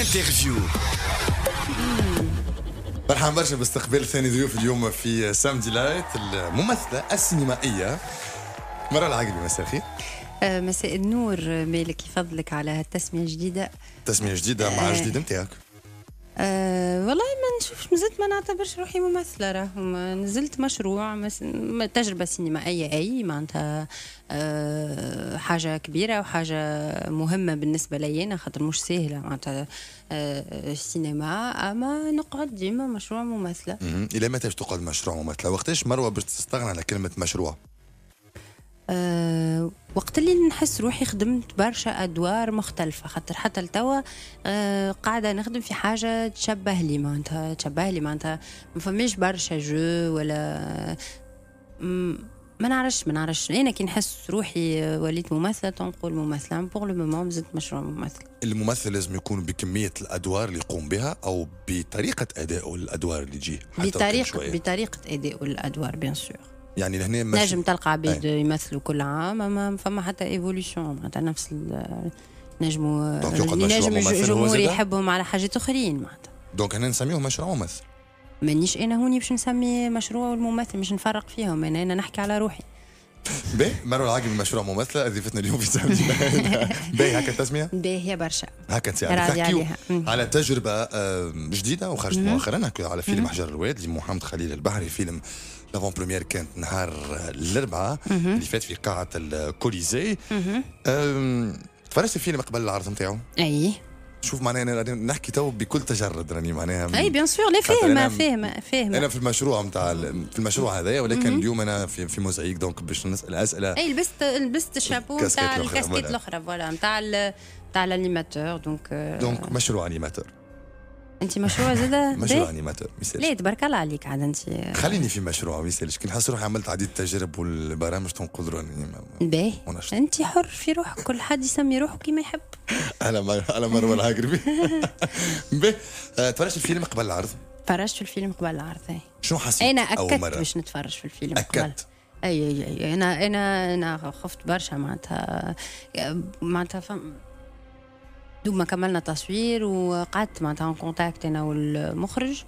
الانترفيو مرحبا برشا باستقبال ثاني ضيوف اليوم في سامدي لايت الممثله السينمائيه مرة العقلي مساء الخير آه، مساء النور مالك يفضلك على هالتسمية الجديدة تسمية جديدة مع آه، جديد نتاعك آه، والله ما نشوفش مازلت ما نعتبرش روحي ممثله راهم نزلت مشروع مس... تجربه سينمائيه اي معناتها أه حاجه كبيره وحاجه مهمه بالنسبه لي انا خاطر مش سهله معناتها أه السينما اما نقعد ديما مشروع ممثله الى متى باش تقعد مشروع ممثله وقتاش مروه باش تستغنى على كلمه مشروع أه وقت اللي نحس روحي خدمت برشا ادوار مختلفه خاطر حتى لتوا آه، قاعده نخدم في حاجه تشبه لي معناتها تشبه لي معناتها ما فماش برشا جو ولا ما نعرفش ما نعرفش انا كي نحس روحي آه، وليت ممثله تنقول ممثله بوغ لو مومون زدت مشروع ممثل الممثل لازم يكون بكميه الادوار اللي يقوم بها او بطريقه ادائه الادوار اللي تجيه بطريقه بطريقه ادائه الادوار بيان سور يعني لهنا نجم تلقى عبيد يمثلوا كل عام اما فما حتى ايفولوشن معناتها نفس نجم نجم الجمهور يحبهم على حاجات اخرين معناتها دونك هنا نسميهم مشروع ممثل مانيش انا هوني باش نسمي مشروع الممثل مش نفرق فيهم انا انا نحكي على روحي باهي مروه العاقل مشروع ممثله أضيفتنا اليوم في سامي باهي هكا التسميه باهي برشا هكا انت عليها على تجربه جديده وخرجت مؤخرا على فيلم حجر الواد لمحمد خليل البحري فيلم لافون بروميير كانت نهار الاربعاء اللي فات في قاعه الكوليزي mhm. تفرجت الفيلم قبل العرض نتاعو اي شوف معناها انا نحكي تو بكل تجرد راني معناها اي بيان سور لا فاهمه فاهمه فاهمه انا في المشروع نتاع في المشروع هذايا ولكن mhm. اليوم انا في, في موزعيك دونك باش نسال اسئله اي لبست لبست الشابو نتاع الكاسكيت الاخرى فوالا نتاع نتاع الانيماتور دونك euh. دونك مشروع انيماتور انت مشروع زادة مشروع انيماتور لا ليه تبارك الله عليك عاد انت خليني في مشروع ما يسالش كي نحس روحي عملت عديد التجارب والبرامج تنقذ باهي انت حر في روحك كل حد يسمي روحه كيما يحب انا مر... انا مروه العقربي باهي تفرجت الفيلم قبل العرض تفرجت في الفيلم قبل العرض إيه. شنو حسيت انا اكدت باش نتفرج في الفيلم اكدت اي اي اي انا انا انا خفت برشا معناتها آه، معناتها دوب ما كملنا تصوير وقعدت معناتها كونتاكت انا والمخرج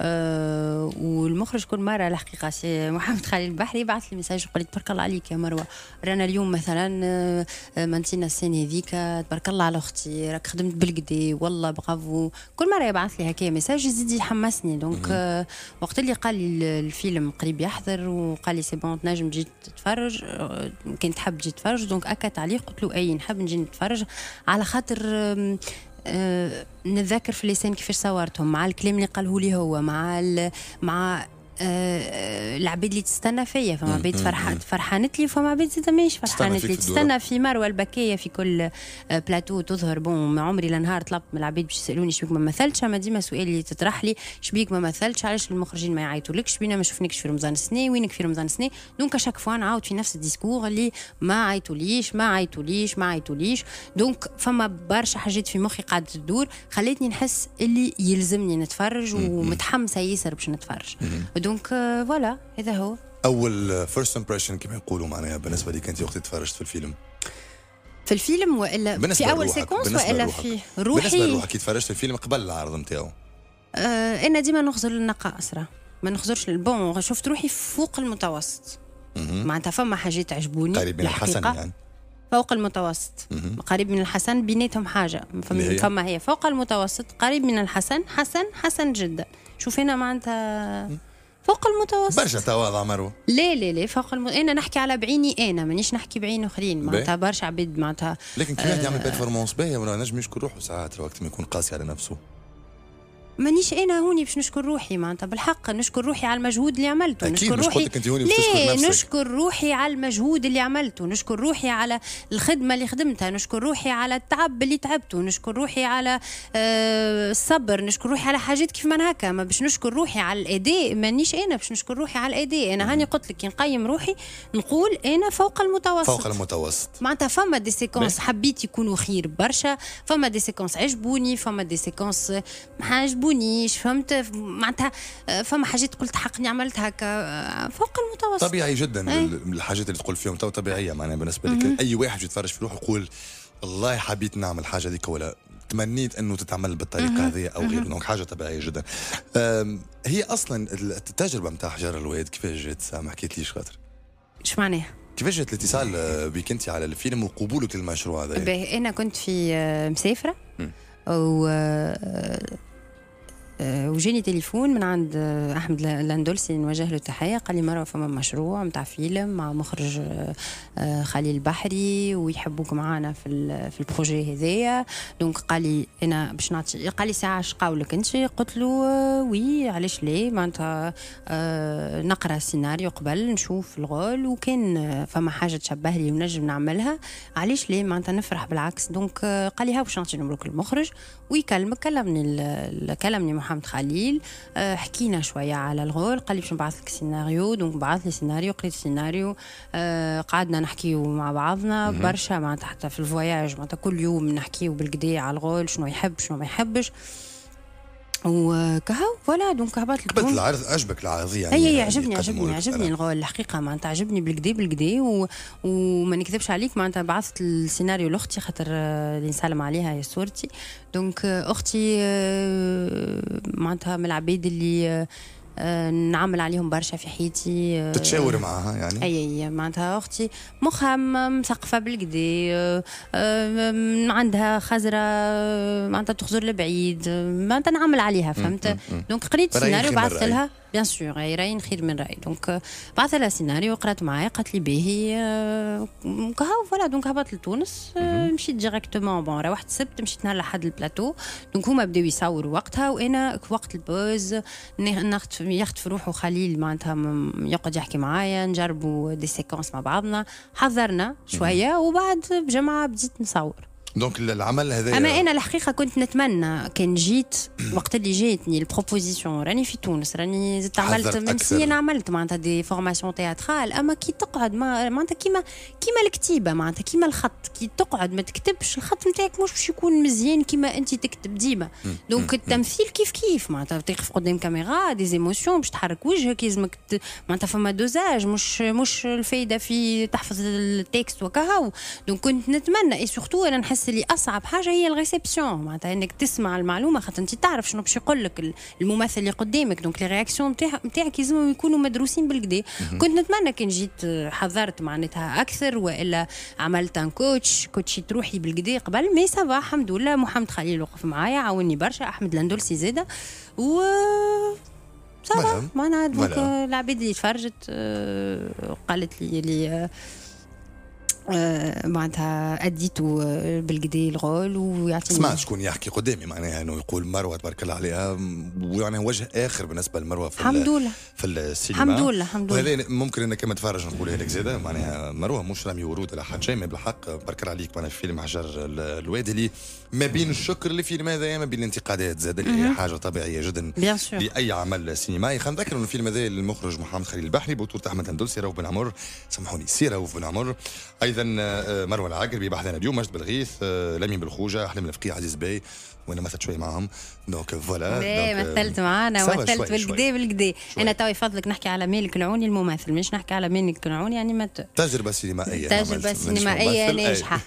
أه والمخرج كل مره الحقيقه سي محمد خليل البحري بعث لي ميساج وقال لي تبارك الله عليك يا مروه رانا اليوم مثلا آه، آه، ما نسينا السنه هذيك تبارك الله على اختي راك خدمت بالكدي والله برافو كل مره يبعث لي هكا ميساج يزيد يحمسني دونك أه وقت اللي قال لي الفيلم قريب يحضر وقال لي سي بون تنجم تجي تتفرج آه، كان تحب تجي تتفرج دونك اكدت عليه قلت له اي نحب نجي نتفرج على خاطر آه، نتذكر في اللسان كيفاش صورتهم مع الكلام اللي قاله لي هو مع مع آه، آه، العبيد اللي تستنى فيا فما عبيد فرحانت لي وفما بيت زاد ماهيش فرحانت لي تستنى في مروه البكيه في كل آه، بلاتو تظهر بون عمري لا نهار طلبت من العبيد باش يسالوني شبيك ما مثلتش اما ديما سؤال اللي تطرح لي شبيك ما مثلتش علاش المخرجين ما يعيطولكش بينا ما شفناكش في رمضان السنه وينك في رمضان السنه دونك شاك فوا نعاود في نفس الديسكور اللي ما عيطوليش ما عيطوليش ما عيطوليش دونك فما برشا حاجات في مخي قاعده تدور خلتني نحس اللي يلزمني نتفرج ومتحمسه ياسر باش نتفرج دونك فوالا هذا هو اول فيرست آه، امبريشن كما يقولوا معناها بالنسبه لك انت وقت تفرجت في الفيلم في الفيلم والا في اول سيكونس والا في روحي بالنسبه لروحك كي تفرجت في الفيلم قبل العرض نتاعو آه انا ديما نخزر للنقاء اسرى ما نخزرش بون شفت روحي فوق المتوسط معناتها فما حاجات عجبوني قريب من الحسن يعني فوق المتوسط قريب من الحسن بيناتهم حاجه فما, فما هي فوق المتوسط قريب من الحسن حسن حسن جدا شوف هنا معناتها فوق المتوسط برشا تواضع مروه لا لا لا فوق الم... انا نحكي على بعيني انا مانيش نحكي بعين اخرين معناتها برشا عباد معناتها لكن كي واحد آه يعمل بيرفورمانس باهيه ولا نجم يشكر روحه ساعات وقت ما يكون قاسي على نفسه مانيش انا هوني باش نشكر روحي معناتها بالحق نشكر روحي على المجهود اللي عملته أكيد نشكر روحي انت هوني ليه نفسك. نشكر روحي على المجهود اللي عملته نشكر روحي على الخدمه اللي خدمتها نشكر روحي على التعب اللي تعبته نشكر روحي على آه، الصبر نشكر روحي على حاجات كيف ما هكا ما باش نشكر روحي على الاداء مانيش انا باش نشكر روحي على الاداء انا هاني قلت لك كي نقيم روحي نقول انا فوق المتوسط فوق المتوسط معناتها فما دي سيكونس حبيت يكونوا خير برشا فما دي سيكونس عجبوني فما دي سيكونس ما عجبونيش فهمت معناتها فما حاجات قلت حقني عملت هكا فوق المتوسط طبيعي جدا من إيه. الحاجات اللي تقول فيهم تو طبيعيه معناها بالنسبه لك اي واحد يتفرج في روحه يقول والله حبيت نعمل حاجه هذيك ولا تمنيت انه تتعمل بالطريقه هذه او غيره دونك حاجه طبيعيه جدا هي اصلا التجربه نتاع حجر الواد كيفاش جات ما حكيتليش خاطر ايش معناها؟ كيفاش جات الاتصال بك انت على الفيلم وقبولك للمشروع هذا؟ باهي انا كنت في آه، مسافره و آه، آه، وجاني تليفون من عند آه، احمد لاندولسي نوجه له التحيه قال لي مره فما مشروع نتاع فيلم مع مخرج آه، خليل البحري ويحبوك معانا في في البروجي هذايا دونك قال لي انا باش نعطي قال لي ساعه اش قاولك انت قلت له وي علاش لا معناتها نقرا السيناريو قبل نشوف الغول وكان فما حاجه تشبه لي ونجم نعملها علاش لا معناتها نفرح بالعكس دونك قال لي ها باش نعطي نمرك المخرج ويكلمك كلمني كلمني محمد محمد خليل آه، حكينا شويه على الغول قال لي باش نبعث لك سيناريو دونك بعث لي سيناريو قريت سيناريو آه، قعدنا نحكيو مع بعضنا برشا معناتها حتى في الفواياج معناتها كل يوم نحكيو بالكدا على الغول شنو يحب شنو ما يحبش وكهو فوالا دونك هبط هبط العرض عجبك العرض يعني اي اي يعني عجبني عجبني عجبني الغول الحقيقه معناتها عجبني بالكدي بالكدي وما نكذبش عليك معناتها بعثت السيناريو لاختي خاطر اللي نسلم عليها هي صورتي دونك اختي معناتها من العبيد اللي نعمل عليهم برشا في حياتي آه، تتشاور معاها يعني اي اي معناتها اختي مخها مثقفه بالكدا آه، آه، عندها خزره معناتها تخزر لبعيد معناتها نعمل عليها فهمت دونك قريت سيناريو بعثت لها بيان سور راين خير من راي دونك بعث لها سيناريو قرات معايا قالت لي باهي كهو فوالا دونك هبط لتونس مشيت ديريكتومون بون روحت السبت مشيت نهار لحد البلاتو دونك هما بداو يصوروا وقتها وانا وقت البوز ناخذ ياخذ في روحه خليل معناتها يقعد يحكي معايا نجربوا دي سيكونس مع بعضنا حضرنا mhm. شويه وبعد بجمعه بديت نصور دونك العمل هذا اما انا الحقيقه كنت نتمنى كان جيت وقت اللي جاتني البروبوزيسيون راني في تونس راني زدت عملت سي انا عملت معناتها دي فورماسيون تياترال اما كي تقعد معناتها كيما كيما الكتيبه معناتها كيما الخط كي تقعد ما تكتبش الخط نتاعك مش باش يكون مزيان كيما انت تكتب ديما دونك التمثيل كيف كيف معناتها تقف قدام كاميرا دي زيموسيون باش تحرك وجهك يلزمك معناتها فما دوزاج مش مش الفايده في تحفظ التكست وكهو دونك كنت نتمنى اي سورتو انا نحس نحس اللي اصعب حاجه هي الريسبسيون معناتها انك تسمع المعلومه خاطر انت تعرف شنو باش يقول لك الممثل اللي قدامك دونك لي رياكسيون نتاعك لازمهم يكونوا مدروسين بالكدا كنت نتمنى كان جيت آه، حضرت معناتها اكثر والا عملت ان كوتش كوتشيت روحي بالكدا قبل مي سافا الحمد لله محمد خليل وقف معايا عاوني برشا احمد لندلسي زاده و سافا معناها العباد اللي تفرجت قالت لي اللي آه، آه، معناتها اديته آه، بالقدي الغول ويعطيني سمعت شكون يحكي قدامي معناها انه يقول مروه تبارك الله عليها ويعني وجه اخر بالنسبه لمروه في الحمد لله في السينما الحمد لله الحمد لله ممكن انا كما تفرج نقولها لك زاده معناها مروه مش رامي ورود على حد شيء بالحق تبارك الله عليك معناها في فيلم حجر الوادي اللي ما بين الشكر اللي في هذا ما بين الانتقادات زاد اللي هي حاجه طبيعيه جدا لاي عمل سينمائي خلينا نذكر انه الفيلم هذا المخرج محمد خليل البحري بطوله احمد هندوسي راهو بن عمر سامحوني سي رؤوف بن عمر ايضا آه، مروه العقربي بحثنا اليوم مجد بالغيث آه، لمين بالخوجه احلام الفقيه عزيز بي وانا مثلت شويه معاهم دونك فوالا ايه مثلت معانا مثلت بالكدا بالكدا انا توا يفضلك نحكي على مالك العوني الممثل مش نحكي على مالك العوني يعني ما تجربه سينمائيه تجربه سينمائيه ناجحه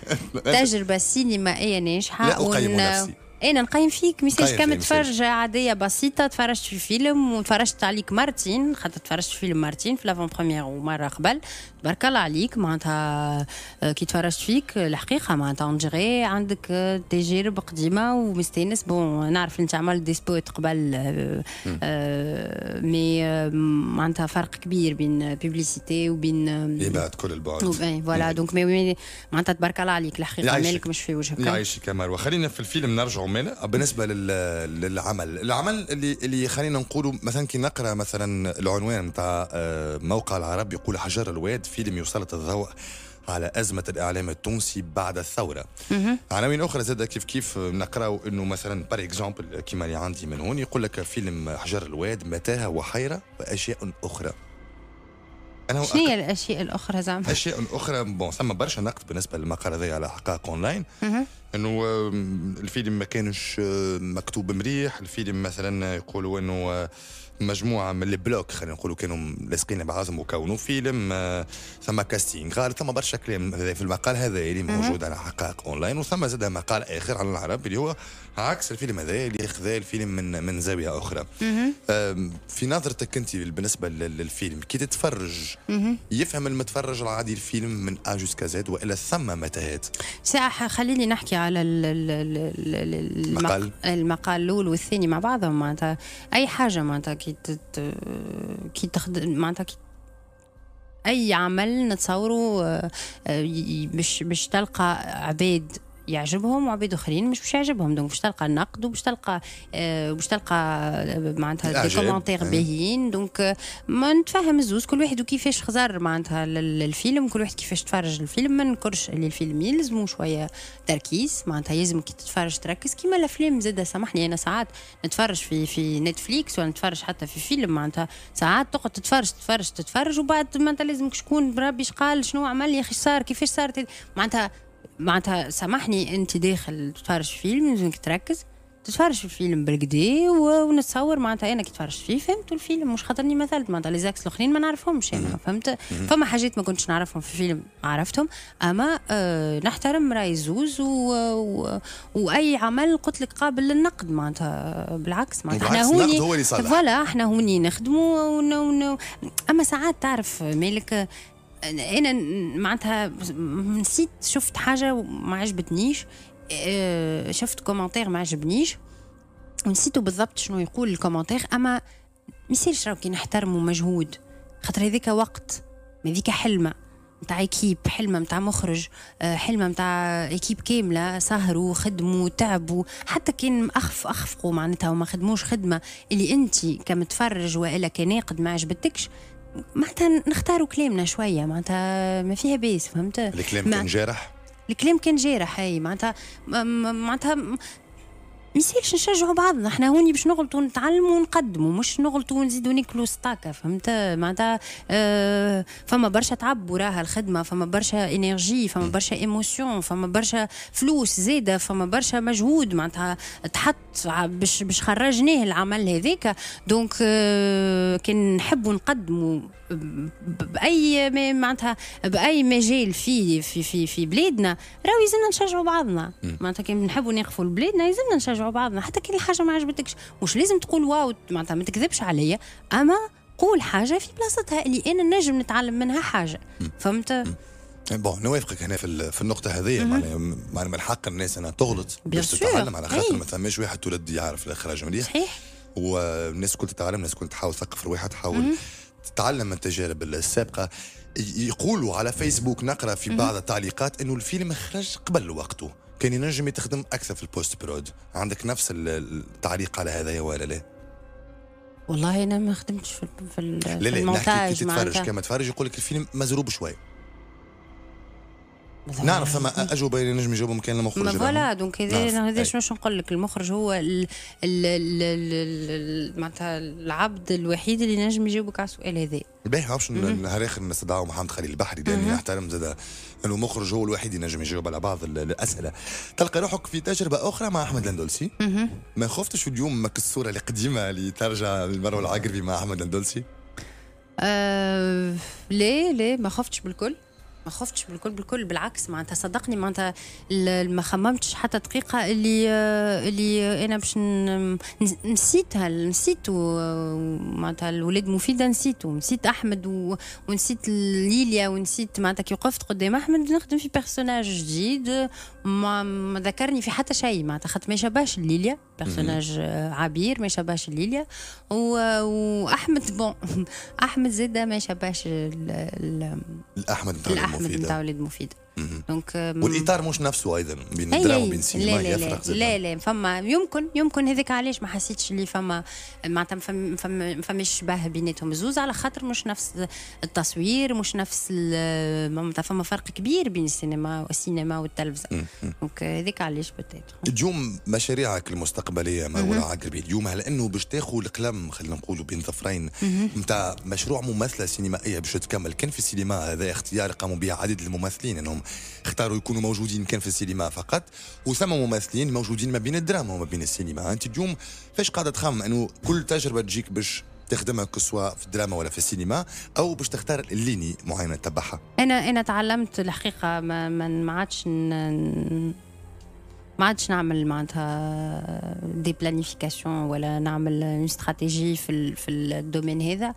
إيه. تجربه سينمائيه ناجحه لا اقيم انا إيه، نقيم فيك ميساج كم تفرجة عاديه بسيطه تفرجت في فيلم وتفرجت عليك مرتين خاطر تفرجت في فيلم مرتين في لافون بروميير ومره قبل بارك الله عليك معناتها آه، كي تفرجت فيك آه، الحقيقه معناتها اونجري عندك تجارب آه، قديمه ومستانس بون نعرف انت عملت دي سبوت قبل مي معناتها فرق كبير بين بيبليسيتي وبين يبعد إيه، كل البعد فوالا دونك مي معناتها تبارك الله عليك الحقيقه مالك مش في وجهك يعيشك يا مروه خلينا في الفيلم نرجعوا مالا بالنسبه للعمل العمل اللي اللي خلينا نقولوا مثلا كي نقرا مثلا العنوان نتاع موقع العرب يقول حجر الواد فيلم يسلط الضوء على أزمة الإعلام التونسي بعد الثورة عناوين أخرى زاد كيف كيف نقراو أنه مثلا بار إكزامبل كيما اللي عندي من هون يقول لك فيلم حجر الواد متاهة وحيرة وأشياء أخرى انا شنو هي الاشياء الاخرى زعما؟ اشياء اخرى بون ثم برشا نقد بالنسبه للمقال هذايا على حقائق اونلاين انه الفيلم ما كانش مكتوب مريح الفيلم مثلا يقولوا انه آه، مجموعه من البلوك خلينا نقولوا كانوا لاصقين بعضهم وكونوا فيلم آه، ثم كاستينغ قال ثم برشا كلام في المقال هذا اللي موجود على حقائق اونلاين وثم زاد مقال اخر على العرب اللي هو عكس الفيلم هذا اللي خذا الفيلم من من زاويه اخرى في نظرتك انت بالنسبه للفيلم كي تتفرج يفهم المتفرج العادي الفيلم من ا جوسكا زد والا ثم متاهات ساعه خليني نحكي على المقال المقال الاول والثاني مع بعضهم معناتها اي حاجه معناتها كي كي تخدم معناتها اي عمل نتصوره آه، آه، باش باش تلقى عباد يعجبهم وعباد اخرين مش باش يعجبهم دونك باش تلقى نقد وباش تلقى آه، باش تلقى آه، معناتها دي كومونتير آه. باهيين دونك ما نتفاهم الزوز كل واحد وكيفاش خزر معناتها الفيلم كل واحد كيفاش تفرج الفيلم ما ننكرش اللي الفيلم يلزمو شويه تركيز معناتها يلزم كي تتفرج تركز كيما الافلام زاده سامحني انا ساعات نتفرج في في نتفليكس ولا نتفرج حتى في فيلم معناتها ساعات تقعد تتفرج تتفرج تتفرج وبعد معناتها لازمك شكون بربي قال شنو عمل يا اخي صار كيفاش صار معناتها معناتها سامحني انت داخل تتفرج فيلم لازمك تركز تتفرج في الفيلم بالكدا ونتصور معناتها انا كي تفرجت فيه فهمت الفيلم مش خاطرني مثلت معناتها لي زاكس الاخرين ما نعرفهمش انا فهمت فما حاجات ما كنتش نعرفهم في الفيلم عرفتهم اما آه نحترم راي زوز و... و... واي عمل قلت لك قابل للنقد معناتها بالعكس معناتها احنا هوني هو فوالا احنا هوني نخدموا ون... ون... اما ساعات تعرف مالك انا معناتها نسيت شفت حاجه ما عجبتنيش آه، شفت كومنتير ما عجبنيش ونسيتو بالضبط شنو يقول الكومنتير اما ما يصيرش كي نحترمو مجهود خاطر هذاك وقت هذيك حلمه متاع ايكيب حلمه متاع مخرج آه، حلمه متاع ايكيب كامله سهروا خدموا تعبوا حتى كان اخف اخفقوا معناتها وما خدموش خدمه اللي انت كمتفرج والا كناقد ما عجبتكش معناتها نختاروا كلامنا شويه معناتها ما فيها بيس فهمت الكلام كان جارح الكلام كان جارح اي معناتها معناتها نسيكش نشجعوا بعضنا احنا هوني باش نغلطوا نتعلموا ونقدموا مش نغلطوا ونزيدوا ناكلوا سطاكه فهمت معناتها اه فما برشا تعب وراها الخدمه فما برشا انرجي فما برشا ايموسيون فما برشا فلوس زاده فما برشا مجهود معناتها تحط باش باش خرجناه العمل هذاك دونك اه كان نحبوا نقدموا باي معناتها باي مجال في في في في بلادنا راهو يلزمنا نشجعوا بعضنا معناتها كي نحبوا نقفوا لبلادنا يلزمنا نشجعوا بعضنا حتى كي الحاجه ما عجبتكش مش لازم تقول واو معناتها ما تكذبش عليا اما قول حاجه في بلاصتها اللي انا نجم نتعلم منها حاجه فهمت إيه، بون نوافقك هنا في في النقطة هذه معناها معناها من حق الناس انها تغلط باش تتعلم على خاطر ما ثماش واحد تولد يعرف الاخراج مليح صحيح والناس كل تتعلم الناس كل تحاول تثقف الواحد تحاول تتعلم من التجارب السابقه يقولوا على فيسبوك نقرا في بعض التعليقات انه الفيلم خرج قبل وقته كان ينجم يتخدم اكثر في البوست برود عندك نفس التعليق على هذا يا ولا لا والله انا ما خدمتش في في لا لا المونتاج كي تتفرج كما تفرج يقول لك الفيلم مزروب شويه نعرف ثم اجوبه اللي نجم يجاوبهم كان المخرج فوالا دونك هذا شنو نقول لك المخرج هو معناتها العبد الوحيد اللي نجم يجاوبك على السؤال هذا باهي عرفش نهار اخر نستدعوا محمد خليل البحري لاني نحترم زاد انه المخرج هو الوحيد اللي نجم يجاوب على بعض الاسئله تلقى روحك في تجربه اخرى مع احمد الاندلسي ما خفتش اليوم ماك الصوره القديمه اللي ترجع للمره العقربي مع احمد الاندلسي ليه آه، ليه ما خفتش بالكل ما خفتش بالكل بالكل بالعكس معناتها صدقني معناتها ما خممتش حتى دقيقه اللي آه، اللي انا باش نسيتها نسيت معناتها الولاد مفيده نسيته نسيت احمد و... ونسيت ليليا ونسيت معناتها كي وقفت قدام احمد نخدم في بيرسوناج جديد ما ما ذكرني في حتى شيء معناتها خاطر ما يشبهش ليليا بيرسوناج آه، عبير ما يشبهش ليليا واحمد بون احمد زيد ما يشبهش ال... ال... الاحمد الاحمد نتاع ولاد مفيده دونك والاطار مش نفسه ايضا بين الدراما وبين السينما لا لا لا, لا فما يمكن يمكن هذاك علاش ما حسيتش اللي فما معناتها ما فما فماش شبه بيناتهم زوز على خاطر مش نفس التصوير مش نفس معناتها فما فرق كبير بين السينما والسينما والتلفزه دونك هذاك علاش بوتيت اليوم مشاريعك المستقبليه مروه عقربي اليوم على انه باش تاخذ القلم خلينا نقولوا بين ظفرين نتاع مشروع ممثله سينمائيه باش تكمل كان في السينما هذا اختيار قاموا به عدد الممثلين انهم اختاروا يكونوا موجودين كان في السينما فقط وثم ممثلين موجودين ما بين الدراما وما بين السينما انت اليوم فاش قاعده تخمم انه كل تجربه تجيك باش تخدمها سواء في الدراما ولا في السينما او باش تختار الليني معينه تتبعها انا انا تعلمت الحقيقه ما ما عادش ما عادش نعمل معناتها دي بلانيفيكاسيون ولا نعمل استراتيجي في في الدومين هذا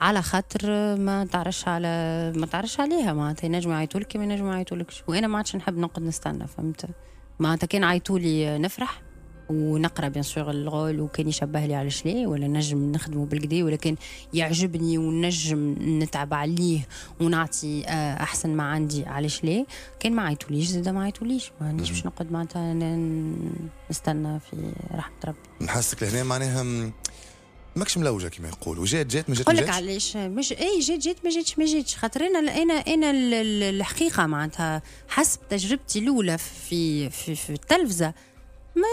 على خاطر ما تعرفش على ما تعرفش عليها معناتها ينجموا يعيطولك ما ينجموا يعيطولكش وانا ما عادش نحب نقعد نستنى فهمت معناتها كان عيطولي نفرح ونقرا بيان سور الغول وكان يشبه لي على شلي ولا نجم نخدمه بالكدا ولا كان يعجبني ونجم نتعب عليه ونعطي آه، احسن ما عندي على شلي كان ما عيطوليش زاد ما عيطوليش ما نجمش نقعد معناتها نستنى في رحمه ربي نحسك لهنا معناها ماكش ملوجه كما يقولوا جات جات ما جاتش نقول لك علاش مش اي جات جات ما جاتش ما جاتش خاطر انا انا انا الحقيقه معناتها حسب تجربتي الاولى في في, في التلفزه ما ما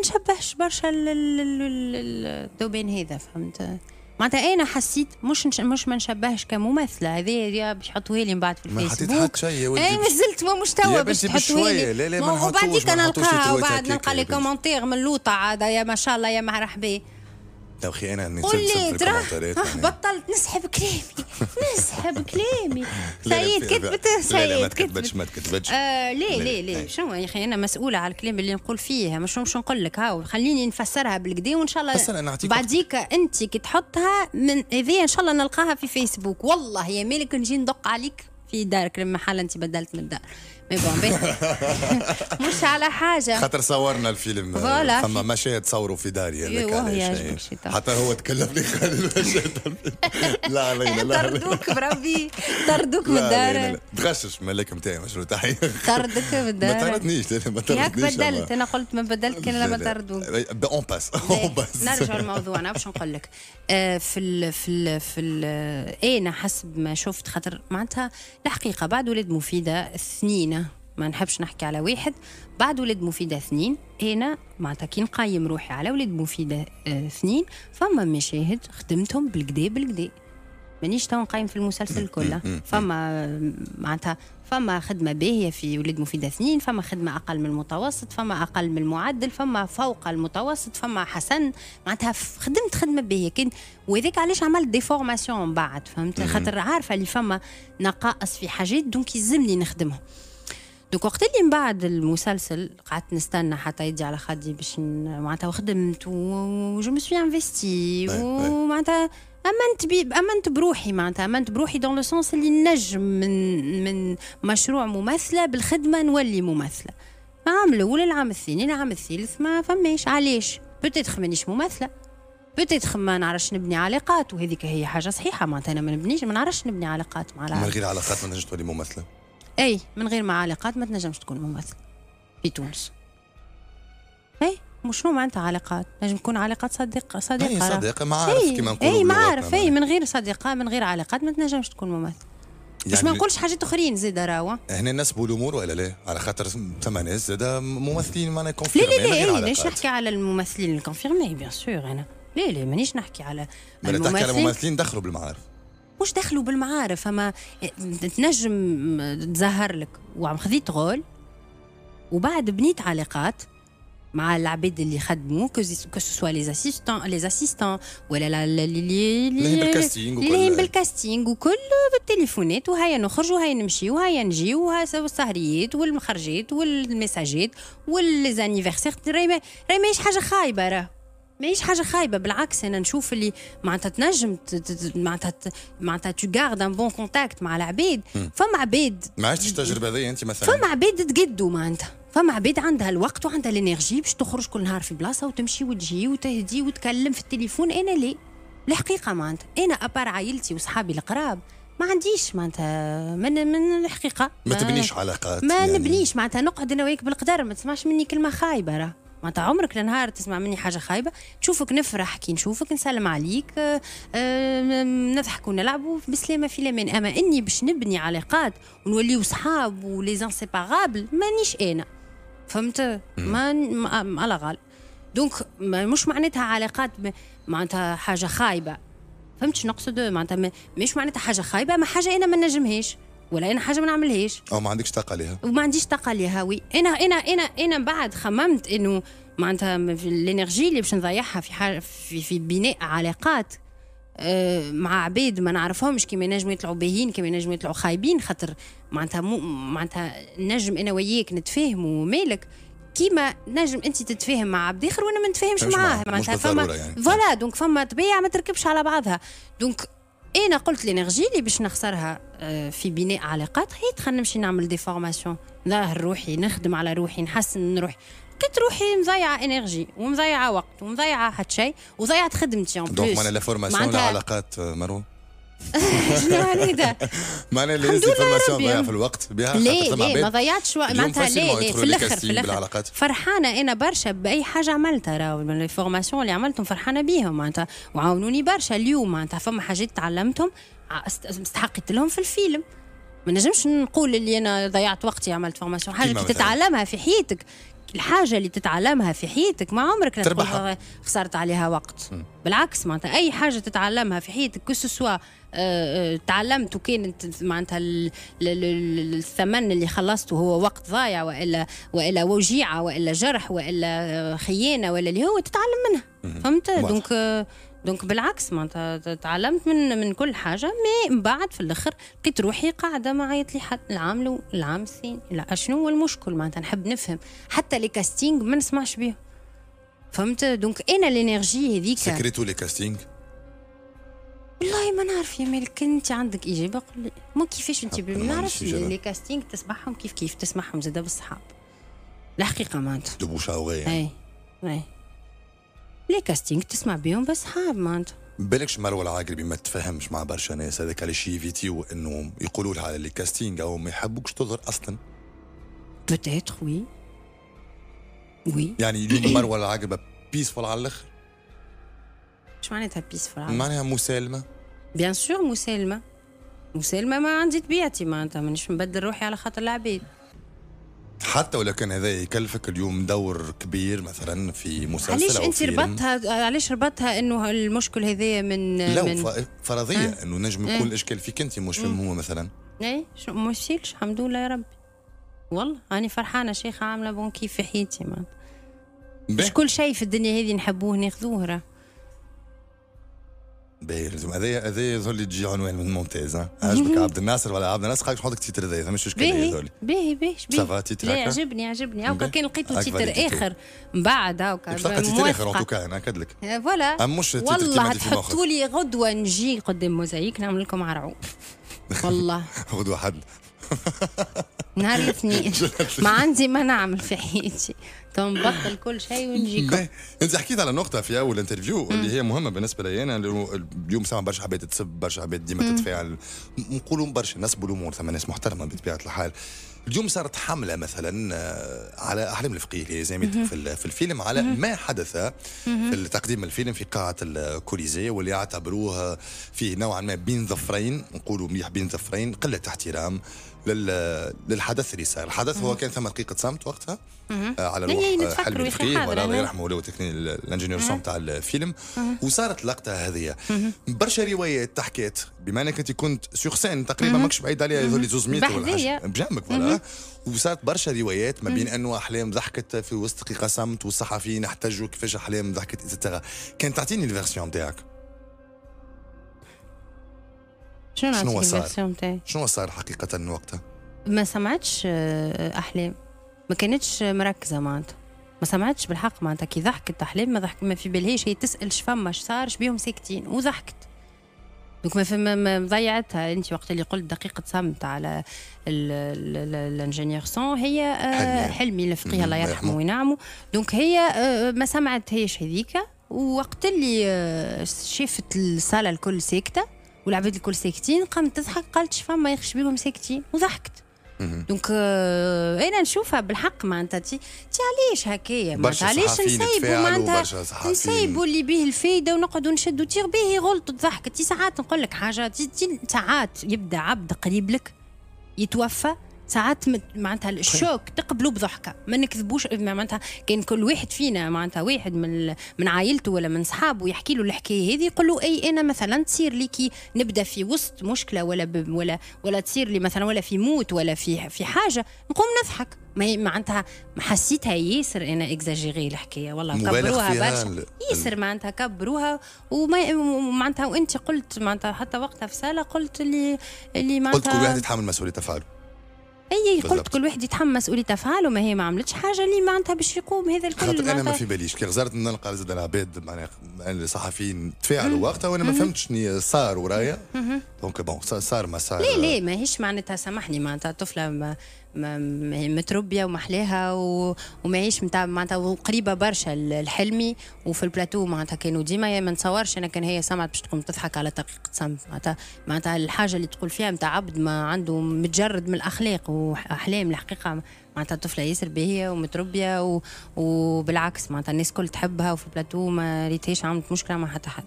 نشبهش برشا الدوبين هذا فهمت معناتها انا حسيت مش نش... مش ما نشبهش كممثله هذه باش يحطوها لي من بعد في الفيسبوك ما حطيت حتى شيء اي مازلت مش مستوى باش تحطوها لي لا لا ما وبعديك نلقاها وبعد نلقى لي كومنتير من اللوطه عاد يا ما شاء الله يا مرحبا توخي انا نسيت في الكومنتارات آه، يعني. بطلت نسحب كلامي نسحب كلامي سيد كتبت سيد لا ما تكتبتش ما تكتبتش آه، ليه ليه ليه شنو يا اخي انا مسؤوله على الكلام اللي نقول فيه مش مش نقول لك هاو خليني نفسرها بالكدا وان شاء الله بعديك انت كي تحطها من هذه ان شاء الله نلقاها في فيسبوك والله يا مالك نجي ندق عليك في دارك لما حال انت بدلت من الدار مي مش على حاجه خاطر صورنا الفيلم فوالا فما مشاهد صوروا في داري هذاك إيه، حتى هو تكلم لي قال المشاهد لا علينا لا طردوك بربي طردوك من الدار تغشش ملاك نتاعي مشروع تحيه طردك من الدار ما طردنيش ما طردنيش ياك بدلت انا قلت ما بدلت كان ما طردوك اون باس اون باس نرجع الموضوع انا باش نقول لك آه، في ال في ال في ال آه، إيه، انا حسب ما شفت خاطر معناتها الحقيقه بعد ولاد مفيده اثنين ما نحبش نحكي على واحد بعد ولد مفيدة اثنين أنا معناتها كي نقيم روحي على ولد مفيدة آه، اثنين فما مشاهد خدمتهم بالكدا بالكدا مانيش تو نقيم في المسلسل كله فما معناتها فما خدمة باهية في ولاد مفيد اثنين فما خدمة أقل من المتوسط فما أقل من المعدل فما فوق المتوسط فما حسن معناتها خدمت خدمة باهية كان وهذاك علاش عملت دي فورماسيون بعد فهمت خاطر عارفة اللي فما نقائص في حاجات دونك يلزمني نخدمهم دوك وقت اللي من بعد المسلسل قعدت نستنى حتى يجي على خدي باش معناتها وخدمت وجو مسوي انفيستي ومعناتها امنت بي امنت بروحي معناتها امنت بروحي دون لو سونس اللي نجم من من مشروع ممثله بالخدمه نولي ممثله العام الاول العام الثاني العام الثالث ما فماش علاش بوتيتخ مانيش ممثله بوتيتخ ما نعرفش نبني علاقات وهذيك هي حاجه صحيحه معناتها انا ما نبنيش ما نعرفش نبني علاقات مع العالم من غير علاقات ما نجمش تولي ممثله اي من غير معالقات ما تنجمش تكون ممثل في تونس اي شنو معناتها علاقات نجم تكون علاقات صديقه صديقه اي صديقه معارف ايه كما نقولوا اي معارف اي من غير صديقه من غير علاقات ما تنجمش تكون ممثل يعني باش ما نقولش حاجات اخرين زيد راهو هنا نسبوا الامور ولا لا على خاطر ثم ناس زاد ممثلين معناها كونفيرمي لا لا لا إيه، ليش نحكي على الممثلين الكونفيرمي بيان سور انا لا لا مانيش نحكي على الممثلين على الممثلين دخلوا بالمعارف مش دخلوا بالمعارف اما تنجم تزهر لك وعم خذيت غول وبعد بنيت علاقات مع العباد اللي خدموا كو سوا لي اسيستون لي اسيستون ولا لا اللي اللي بالكاستينغ اللي بالكاستينغ وكل بالتليفونات وهيا نخرج وهيا نمشي وهيا نجي والسهريات والمخرجات والمساجات والزانيفرسير راهي ماهيش حاجه خايبه راه ماهيش حاجه خايبه بالعكس انا نشوف اللي معناتها تنجم معناتها معناتها تو غارد ان بون كونتاكت مع العباد فما عباد ما عشتش التجربه هذه انت مثلا فما عباد تقدوا معناتها فما عباد عندها الوقت وعندها الانرجي باش تخرج كل نهار في بلاصه وتمشي وتجي وتهدي وتكلم في التليفون انا لي الحقيقه معناتها انا ابار عائلتي وصحابي القراب ما عنديش معناتها من من الحقيقه ما تبنيش علاقات ما يعني. نبنيش معناتها نقعد انا وياك بالقدر ما تسمعش مني كلمه خايبه راه معناتها عمرك لنهار تسمع مني حاجه خايبه تشوفك نفرح كي نشوفك نسلم عليك أه, آه، نضحك ونلعبوا بسلامه في لامان اما اني باش نبني علاقات ونوليو صحاب ولي انسيبارابل مانيش انا فهمت ما على غالب دونك مش معناتها علاقات معناتها حاجه خايبه فهمت شنو نقصد معناتها مش معناتها حاجه خايبه ما حاجه انا ما نجمهاش ولا انا حاجه ما نعملهاش او ما عندكش طاقه ليها وما عنديش طاقه ليها وي انا انا انا انا بعد خممت انه معناتها الانرجي اللي باش نضيعها في, حاجة في في بناء علاقات آه، مع عباد ما نعرفهمش كيما ينجموا يطلعوا باهين كيما ينجموا يطلعوا خايبين خاطر معناتها مو معناتها نجم انا وياك نتفاهموا ومالك كيما نجم انت تتفاهم مع عبد اخر وانا ما نتفاهمش معاه معناتها فما يعني. فوالا يعني. دونك فما طبيعه ما تركبش على بعضها دونك انا قلت لينيرجي اللي باش نخسرها آه، في بناء علاقات هي تخل نمشي نعمل دي فورماسيون ظاهر روحي نخدم على روحي نحسن روحي كنت روحي مضيعه انرجي ومضيعه وقت ومضيعه حتى شيء وضيعت خدمتي اون بلوس دونك معناها لا فورماسيون ولا علاقات مروه شنو عليه ده؟ معناها لي فورماسيون ضيع في الوقت بها ليه ليه ما ضيعتش وقت معناتها في الاخر في الاخر فرحانه انا برشا باي حاجه عملتها راهو الفورماسيون اللي عملتهم فرحانه بيهم معناتها وعاونوني برشا اليوم معناتها فما حاجات تعلمتهم استحقت لهم في الفيلم ما نجمش نقول اللي انا ضيعت وقتي عملت فورماسيون حاجه تتعلمها في حياتك الحاجه اللي تتعلمها في حياتك ما عمرك تربحها أه، خسرت عليها وقت م. بالعكس معناتها اي حاجه تتعلمها في حياتك كو أه،, أه تعلمت وكانت معناتها الثمن اللي خلصته هو وقت ضايع والا والا وجيعه والا جرح والا أه، خيانه ولا اللي هو تتعلم منها فهمت دونك دونك بالعكس معناتها تعلمت من من كل حاجه مي من بعد في الاخر لقيت روحي قاعده ما عيط لي حد العام العام الثاني لا شنو هو المشكل معناتها نحب نفهم حتى لي كاستينغ ما نسمعش بيهم فهمت دونك انا الانرجي هذيك سكريتو لي كاستينغ والله ما نعرف يا مالك انت عندك اجابه قول لي مو كيفاش انت ما نعرفش لي كاستينغ تسمعهم كيف كيف تسمعهم زاده بالصحاب الحقيقه معناتها دو بوش يعني. اي اي لي كاستينغ تسمع بيهم بصحاب معناتها بالكش مروه العقربي ما تفهمش مع برشا ناس هذاك علاش يفيتيو انهم يقولوا لها على لي كاستينغ او ما يحبوكش تظهر اصلا بتيتر وي وي يعني اليوم مروه العقربه بيسفول على الاخر اش معناتها بيسفول على معناها مسالمه بيان سور مسالمه مسالمه ما عندي طبيعتي معناتها مانيش مبدل روحي على خاطر العباد حتى ولو كان هذا يكلفك اليوم دور كبير مثلا في مسلسل علاش انت ربطتها علاش ربطتها انه المشكل هذايا من لا من فرضيه أه؟ انه نجم يكون إيه. الاشكال فيك انت مش فيهم هو مثلا اي مش الحمد لله يا ربي والله انا فرحانه شيخه عامله بون كيف في حياتي معناتها مش كل شيء في الدنيا هذه نحبوه ناخذوه راه باهي لازم هذايا هذايا يظهر لي تجي عنوان من ممتاز ها عجبك عبد الناصر ولا عبد الناصر قالك نحط لك تيتر هذايا مش مشكله يظهر باهي باهي سافا تيتر لا عجبني عجبني هاكا كان لقيت تيتر اخر من بعد هاكا تلقى تيتر اخر ان توكا انا اكد لك آه، فوالا مش والله تحطوا لي غدوه نجي قدام موزايك نعمل لكم عرعو والله غدوه حد نهار الاثنين ما عندي ما نعمل في حياتي تو نبطل كل شيء ونجيكم انت حكيت على نقطة في أول انترفيو اللي هي مهمة بالنسبة لي أنا اليوم سامع برشا عباد تسب برشا عباد ديما تتفاعل نقولوا برشا نسبوا الأمور ثم ناس محترمة بطبيعة الحال اليوم صارت حمله مثلا آه، على احلام الفقيه اللي زي في الفيلم على ما حدث في تقديم الفيلم في قاعه الكوليزي واللي اعتبروه فيه نوعا ما بين ظفرين نقولوا مليح بين ظفرين قله احترام للحدث اللي صار الحدث هو كان ثم دقيقه صمت وقتها آه، على الوقت آه، حلمي الفقيه الله يرحمه اللي هو تقني الانجينير سون على الفيلم وصارت اللقطه هذه برشا روايات تحكيت بما انك انت كنت سور تقريبا ماكش بعيد عليها يظهر لي 200 ولا بجنبك وصارت برشا روايات ما بين انه احلام ضحكت في وسط دقيقه صمت والصحفيين احتجوا كيفاش احلام ضحكت اتسترا كان تعطيني الفيرسيون تاعك شنو صار؟ شنو صار حقيقة وقتها؟ ما سمعتش آه، أحلام ما كانتش مركزة معناتها ما سمعتش بالحق معناتها كي ضحكت أحلام ما ضحك ما في بالهاش هي تسأل شفما صار شبيهم ساكتين وضحكت دوك ما فما ضيعتها انت وقت اللي قلت دقيقه صمت على الانجينيور سون هي آه، حلمي الفقيه الله يرحمه وينعمه دونك هي آه، ما سمعتهاش هذيك وقت اللي شافت الصاله الكل ساكته والعباد الكل ساكتين قامت تضحك قالت فما يخش بيهم ساكتين وضحكت دونك آه، انا نشوفها بالحق معناتها تي تي علاش هكايا معناتها علاش نسيبوا معناتها نسيبوا اللي به الفايده ونقعدوا نشدوا تي به غلط ضحكت تي ساعات نقول لك حاجه تي, تي ساعات يبدا عبد قريب لك يتوفى ساعات معناتها طيب. الشوك تقبلوا بضحكه ما نكذبوش معناتها كان كل واحد فينا معناتها واحد من من عائلته ولا من صحابه يحكي له الحكايه هذه يقول له اي انا مثلا تصير لي كي نبدا في وسط مشكله ولا ولا ولا تصير لي مثلا ولا في موت ولا في في حاجه نقوم نضحك ما معناتها حسيتها ياسر انا اكزاجيغي الحكايه والله كبروها برشا ياسر معناتها كبروها وما معناتها وانت قلت معناتها حتى وقتها في ساله قلت اللي اللي معناتها قلت كل واحد يتحمل مسؤوليه افعاله اي قلت كل واحد يتحمل مسؤوليه افعاله ما هي ما عملتش حاجه اللي معناتها باش يقوم هذا الكل خاطر انا ما في باليش كي غزرت نلقى زاد العباد معناها الصحفيين تفاعلوا وقتها وانا ما فهمتش شنو صار ورايا دونك بون صار ما صار لا لا ماهيش معناتها سامحني معناتها طفله متربيه ومحلاها ومعيش نتاع معناتها وقريبه برشا لحلمي وفي البلاتو معناتها كانوا ديما ما نتصورش انا كان هي سمعت باش تقوم تضحك على تقيقة صمت معناتها معناتها الحاجه اللي تقول فيها نتاع عبد ما عنده متجرد من الاخلاق واحلام الحقيقه معناتها طفله ياسر باهيه ومتربيه و... وبالعكس معناتها الناس الكل تحبها وفي البلاتو ما ريتهاش عملت مشكله مع حتى حد.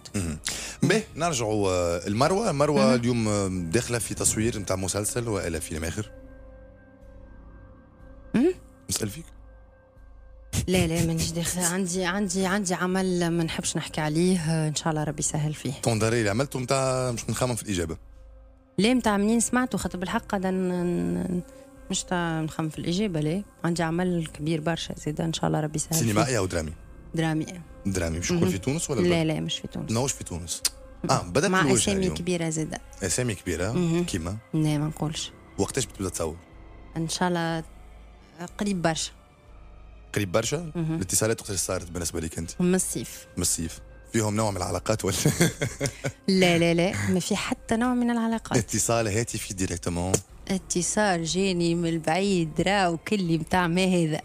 باهي نرجعوا آه، المروه مروه اليوم آه، داخله في تصوير نتاع مسلسل والا فيلم اخر؟ Hmm? نسال فيك لا لا مانيش داخله عندي عندي عندي عمل ما نحبش نحكي عليه ان شاء الله ربي يسهل فيه تونداري اللي عملته نتاع مش نخمم في الاجابه لا نتاع منين سمعته خاطر بالحق هذا مش نخمم في الاجابه لا عندي عمل كبير برشا زيد ان شاء الله ربي يسهل سينمائي إيه او درامي درامي درامي مش كل في تونس ولا لا لا مش في تونس نوش في تونس اه بدات مع اسامي كبيره زيد اسامي كبيره كيما لا ما نقولش وقتاش بتبدا تصور ان شاء الله قريب برشا قريب برشا الاتصالات وقتاش صارت بالنسبه لك انت من الصيف من الصيف فيهم نوع من العلاقات ولا لا لا لا ما في حتى نوع من العلاقات اتصال هاتفي ديريكتومون اتصال جاني من البعيد راهو كلي بتاع ما هذا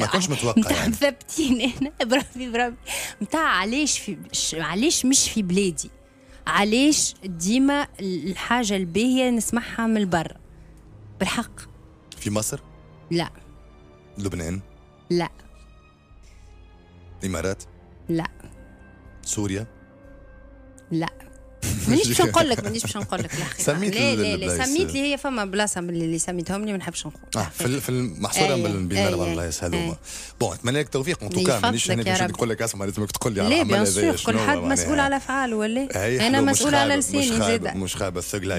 ما كنتش متوقع يعني. مثبتين انا بربي بربي بتاع علاش في علاش مش في بلادي علاش ديما الحاجه الباهيه نسمعها من برا بالحق في مصر؟ لا لبنان؟ لا الامارات؟ لا سوريا؟ لا مانيش باش نقول لك مانيش باش نقول لك الحقيقه سميت لي لا لا سميت لي هي فما بلاصه من اللي سميتهم لي ما نحبش نقول اه في في محصوره بالبلاد الله يسهلهم بون نتمنى لك التوفيق ان توكا مانيش هنا باش نقول لك اسمع لازمك تقول لي على لا بيان سور كل حد مسؤول على افعاله ولا انا مسؤول على لساني زاد مش خايب الثقل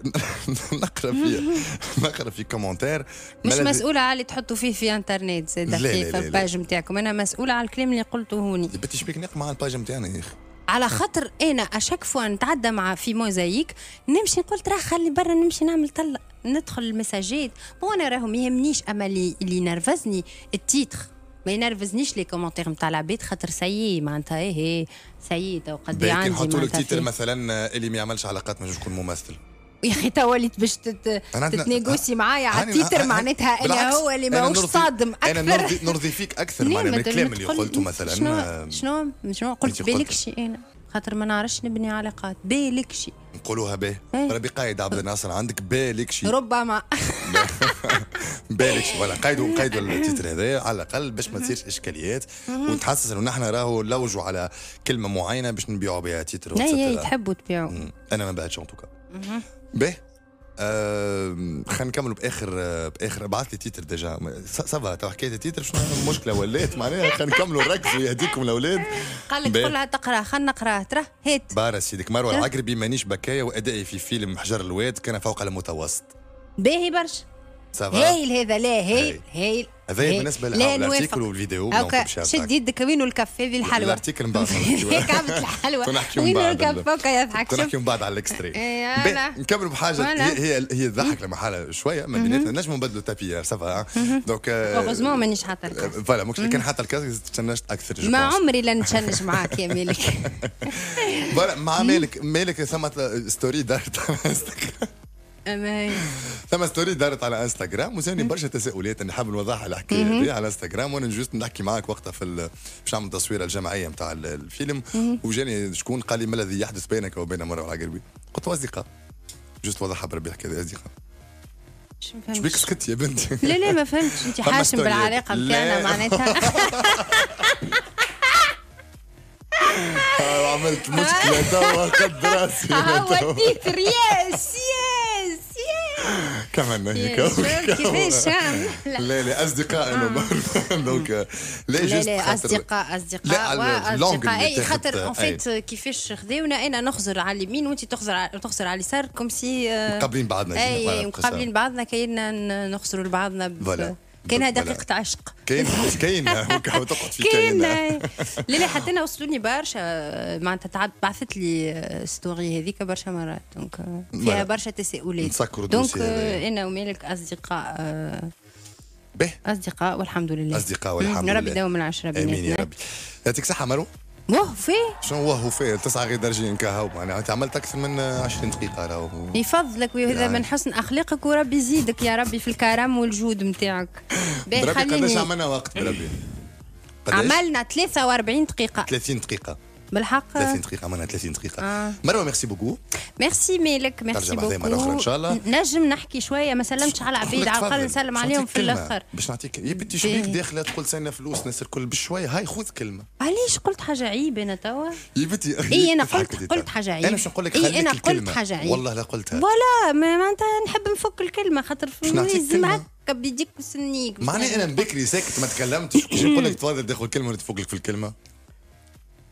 نقرا في نقرا في كومنتير مش مسؤوله على اللي تحطوا فيه في انترنت زاد في الباج نتاعكم انا مسؤوله على الكلام اللي قلته هوني بنتي شبيك نقمع على الباج نتاعنا يا اخي على خاطر انا اشك فوا نتعدى مع في موزايك نمشي نقول ترى خلي برا نمشي نعمل طلق ندخل المساجات مو انا راهو ما يهمنيش اما اللي اللي نرفزني التيتر ما ينرفزنيش لي كومونتير نتاع العباد خاطر سي معناتها ايه سي تو قد عندي نحطوا لك تيتر مثلا اللي ما يعملش علاقات ما يكون ممثل يا اخي توا اللي باش تتنيغوسي معايا على التيتر معناتها انا هو اللي ماهوش صادم اكثر انا نرضي نرضي فيك اكثر معناها من الكلام اللي قلته مثلا شنو شنو شنو قلت بالكشي انا خاطر ما نعرفش نبني علاقات بالكشي نقولوها به إيه. ربي قايد عبد الناصر عندك بالكشي ربما بالك ولا قيدوا قيدوا التيتر هذا على الاقل باش ما تصيرش اشكاليات ونتحسس انه نحن راهو نلوجوا على كلمه معينه باش نبيعوا بها تيتر لا إيه، إيه، تحبوا تبيعوا انا ما بعتش ان توكا باهي آه خلينا نكملوا باخر باخر ابعث لي تيتر ديجا سافا تو حكايه التيتر شنو المشكله ولات معناها خلينا نكملوا ركزوا يهديكم الاولاد قال لك قول لها تقرا خلينا نقرا ترى هات بارا سيدك مروه العقربي مانيش بكايه وادائي في فيلم حجر الواد كان فوق المتوسط باهي برشا سافا هايل هذا لا هايل هايل هذايا بالنسبه للارتيكل والفيديو شد يدك وينو الكافي في الحلوى الارتيكل نبعث هيك عملت الحلوى وينو الكافي يضحك نحكيو من بعد على الاكستري إيه، نكملوا بحاجه هي هي تضحك حالة شويه ما بيناتنا نجموا نبدلوا تابيير سافا دونك اوغوزمون مانيش حاطه الكاسك فوالا ممكن كان حاطه الكاسك تشنجت اكثر ما عمري لا نتشنج معاك يا مالك فوالا مع مالك مالك ثمة ستوري دارت انستغرام ثم ستوري دارت على انستغرام وزاني برشا تساؤلات اني حاب الحكايه هذه على انستغرام وانا جوست نحكي معاك وقتها في باش نعمل التصويره الجماعيه نتاع الفيلم وجاني شكون قال لي ما الذي يحدث بينك وبين مروه العقربي قلت اصدقاء جوست وضحها بربي الحكايه اصدقاء شو بك سكت يا بنتي لا لا ما فهمتش انت حاشم بالعلاقه بتاعنا معناتها آه، عملت مشكله توا قد راسي وديت رياس يا كمان هيك كيفاش لا لا اصدقاء انا دونك لا لا لا اصدقاء اصدقاء آه. اصدقاء خاطر اون إيه، فيت كيفاش خداونا انا نخزر على اليمين وانت تخزر تخزر على اليسار كوم سي آه. مقابلين بعضنا اي مقابلين بعضنا كاين نخزروا لبعضنا كاينه دقيقه عشق كاين كاين كاين لا لا حتى انا وصلوني برشا معناتها تعب بعثت لي ستوري هذيك برشا مرات دونك آه، فيها برشا تساؤلات دونك آه، انا ومالك اصدقاء آه، به اصدقاء والحمد لله اصدقاء والحمد لله ربي يداوم العشره امين يا ربي يعطيك صحه مرو وهفي شنو وهفي تسعة غير درجين كهو معناها عملت اكثر من 20 دقيقه راهو يفضلك وهذا يعني. من حسن اخلاقك وربي يزيدك يا ربي في الكرم والجود نتاعك بربي قداش عملنا وقت بربي عملنا 43 دقيقه 30 دقيقه بالحق 30 دقيقة معناها 30 دقيقة آه. مروة ميرسي بوكو ميرسي مالك ميرسي بوكو مرة أخرى إن شاء الله نجم نحكي شوية ما سلمتش على العبيد على الأقل نسلم عليهم في الآخر باش نعطيك يا بنتي شبيك إيه. داخلة تقول سنة فلوس ناس الكل بشوية هاي خذ كلمة علاش قلت حاجة عيب أنا توا يا بنتي إي أنا قلت قلت حاجة عيب أنا باش نقول لك إي أنا قلت حاجة عيب والله لا قلتها فوالا معناتها نحب نفك الكلمه خاطر يلزمك بيديك وسنيك معناها انا بكري ساكت ما تكلمتش باش نقول لك تفضل داخل كلمه ولا تفوق لك في الكلمه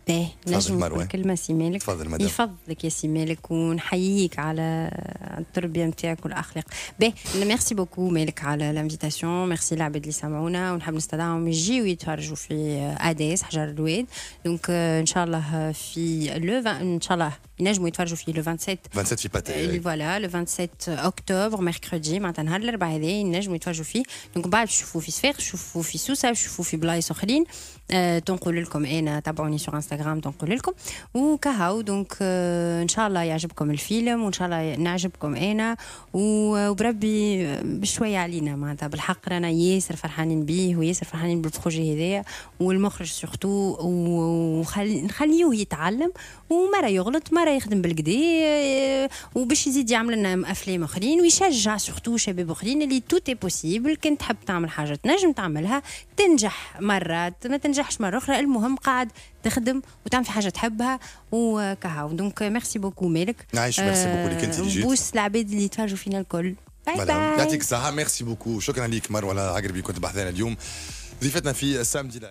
باه نجم كلمة سي مالك يفضلك يا سي مالك ونحييك على التربية نتاعك والأخلاق باه ميرسي بوكو مالك على الانفيتاسيون ميرسي العباد اللي سمعونا ونحب نستدعهم يجيو يتفرجوا في أديس حجر الواد دونك euh, إن شاء الله في لو ان شاء الله ينجموا يتفرجوا فيه لو 27 27 في باتي فوالا لو 27 اكتوبر ميركودي معناتها نهار الاربعاء هذا ينجموا يتفرجوا فيه دونك بعد تشوفوه في صفاقس تشوفوه في سوسه تشوفوه في بلايص اخرين أه تنقول لكم انا تابعوني سوغ انستغرام تنقول لكم وكهاو دونك ان شاء الله يعجبكم الفيلم وان شاء الله نعجبكم انا وبربي بشويه علينا معناتها بالحق رانا ياسر فرحانين بيه وياسر فرحانين بالبروجي هذايا والمخرج سورتو ونخليوه يتعلم ومره يغلط مرة راه يخدم بالكدا وباش يزيد يعمل لنا افلام اخرين ويشجع سورتو شباب اخرين اللي توت اي بوسيبل كنت تحب تعمل حاجه تنجم تعملها تنجح مرات ما تنجحش مره اخرى المهم قاعد تخدم وتعمل في حاجه تحبها وكهو دونك ميرسي بوكو مالك نعيش ميرسي آه، بوكو اللي كنت جيت بوس العباد اللي تفرجوا فينا الكل باي باي يعطيك الصحه ميرسي بوكو شكرا ليك مروه على عقربي كنت بحثنا اليوم ضيفتنا في السامدي